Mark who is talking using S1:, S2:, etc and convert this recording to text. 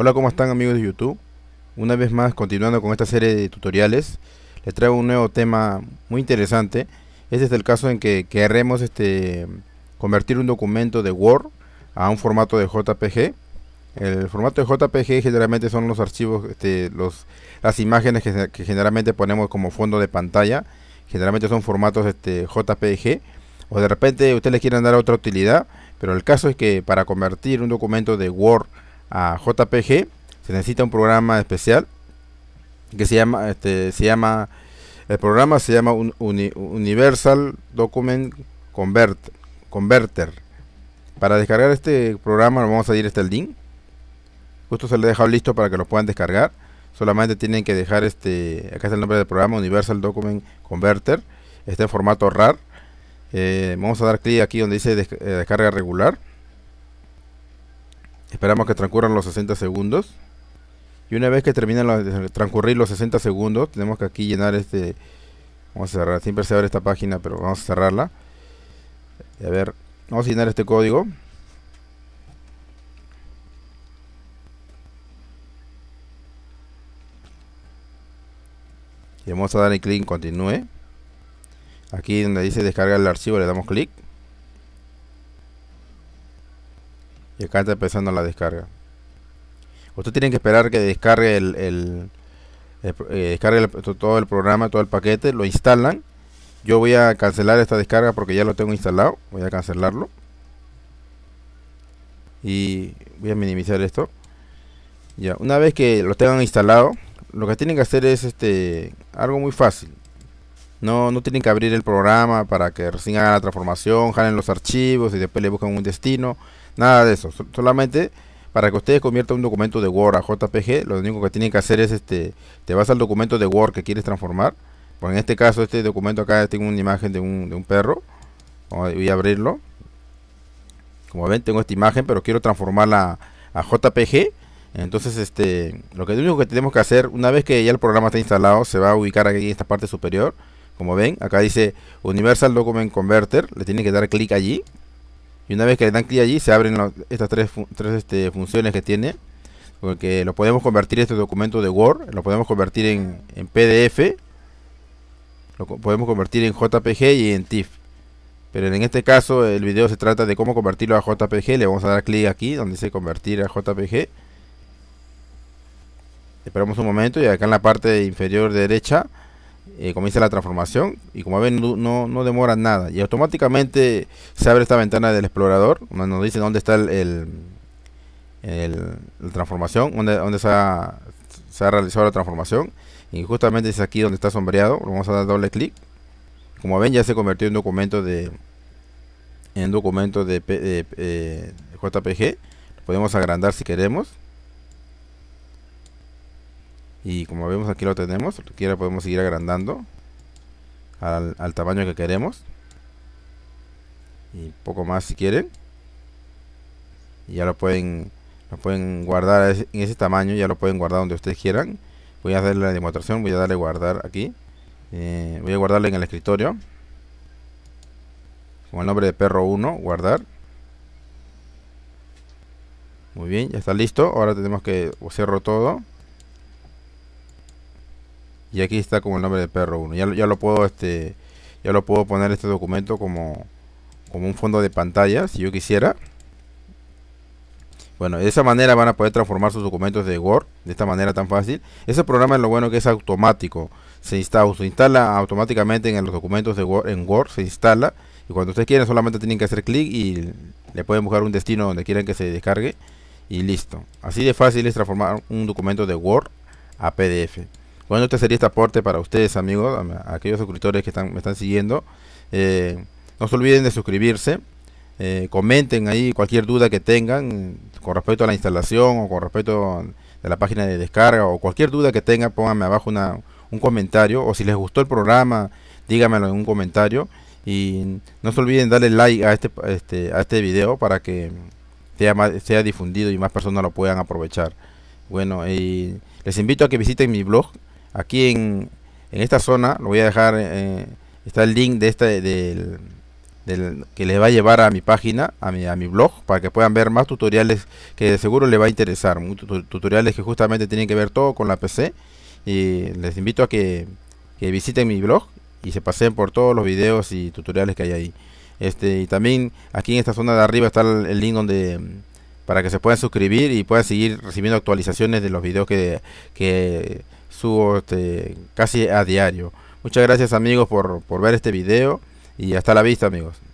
S1: Hola, ¿cómo están amigos de YouTube? Una vez más, continuando con esta serie de tutoriales, les traigo un nuevo tema muy interesante. Este es el caso en que queremos este, convertir un documento de Word a un formato de JPG. El formato de JPG generalmente son los archivos, este, los, las imágenes que, generalmente ponemos como fondo de pantalla. Generalmente son formatos este, JPG. O de repente ustedes les quieren dar otra utilidad, pero el caso es que para convertir un documento de Word a JPG, se necesita un programa especial que se llama, este, se llama, el programa se llama un Universal Document Convert Converter. Para descargar este programa, vamos a ir hasta el link. Justo se le he dejado listo para que lo puedan descargar. Solamente tienen que dejar este, acá está el nombre del programa, Universal Document Converter. este formato RAR. Eh, vamos a dar clic aquí donde dice eh, descarga regular Esperamos que transcurran los 60 segundos. Y una vez que terminan transcurrir los 60 segundos, tenemos que aquí llenar este... Vamos a cerrar, siempre se abre esta página, pero vamos a cerrarla. A ver, vamos a llenar este código. Y vamos a darle clic en continúe. Aquí donde dice descargar el archivo le damos clic. Y acá está empezando la descarga. Ustedes tienen que esperar que descargue el, eh, descargue todo el programa, todo el paquete, lo instalan. Yo voy a cancelar esta descarga porque ya lo tengo instalado. Voy a cancelarlo. Y voy a minimizar esto. Ya, una vez que lo tengan instalado, lo que tienen que hacer es este algo muy fácil. No, no tienen que abrir el programa para que recién la transformación, jalen los archivos y después le buscan un destino. Nada de eso. Solamente para que ustedes conviertan un documento de Word a JPG, lo único que tienen que hacer es este, te vas al documento de Word que quieres transformar. en este caso, este documento acá tengo una imagen de un, de un perro. Voy a abrirlo. Como ven, tengo esta imagen, pero quiero transformarla a JPG. Entonces, este, lo que único que tenemos que hacer, una vez que ya el programa está instalado, se va a ubicar aquí en esta parte superior. Como ven, acá dice Universal Document Converter. Le tienen que dar clic allí. Y una vez que le dan clic allí, se abren estas tres, tres este, funciones que tiene. Porque lo podemos convertir este documento de Word, lo podemos convertir en, en PDF, lo podemos convertir en JPG y en TIFF. Pero en este caso el video se trata de cómo convertirlo a JPG. Le vamos a dar clic aquí donde dice convertir a JPG. Esperamos un momento y acá en la parte inferior derecha eh, comienza la transformación y como ven no, no demora nada y automáticamente se abre esta ventana del explorador donde nos dice dónde está el, la transformación donde, se, ha, realizado la transformación y justamente es aquí donde está sombreado vamos a dar doble clic como ven ya se convirtió en documento de en documento de, eh, JPG podemos agrandar si queremos y como vemos aquí lo tenemos que quiera podemos seguir agrandando al, tamaño que queremos y poco más si quieren y ya lo pueden lo pueden guardar en ese tamaño ya lo pueden guardar donde ustedes quieran voy a hacer la demostración voy a darle guardar aquí eh, voy a guardarle en el escritorio con el nombre de perro 1 guardar muy bien ya está listo ahora tenemos que cierro todo y aquí está como el nombre de perro 1 ya, lo puedo este ya lo puedo poner este documento como como un fondo de pantalla si yo quisiera bueno, de esa manera van a poder transformar sus documentos de Word de esta manera tan fácil. Ese programa es lo bueno que es automático. Se instala, se instala automáticamente en los documentos de Word, en Word, se instala. Y cuando ustedes quieren solamente tienen que hacer clic y le pueden buscar un destino donde quieran que se descargue. Y listo. Así de fácil es transformar un documento de Word a PDF. Bueno, este sería este aporte para ustedes, amigos, aquellos suscriptores que están, me están siguiendo. Eh, no se olviden de suscribirse. Eh, comenten ahí cualquier duda que tengan eh, con respecto a la instalación o con respecto a la página de descarga o cualquier duda que tengan, pónganme abajo un comentario o si les gustó el programa, díganmelo en un comentario y no se olviden darle like a este, este, este video para que sea, sea difundido y más personas lo puedan aprovechar. Bueno, y les invito a que visiten mi blog aquí en, esta zona, lo voy a dejar, eh, está el link de este, del, que les va a llevar a mi página, a mi, a mi blog, para que puedan ver más tutoriales que de seguro les va a interesar, muchos tutoriales que justamente tienen que ver todo con la PC, y les invito a que, visiten mi blog y se pasen por todos los videos y tutoriales que hay ahí. Este, y también aquí en esta zona de arriba está el, link donde para que se puedan suscribir y puedan seguir recibiendo actualizaciones de los videos que subo este, casi a diario. Muchas gracias amigos por, por ver este video y hasta la vista amigos.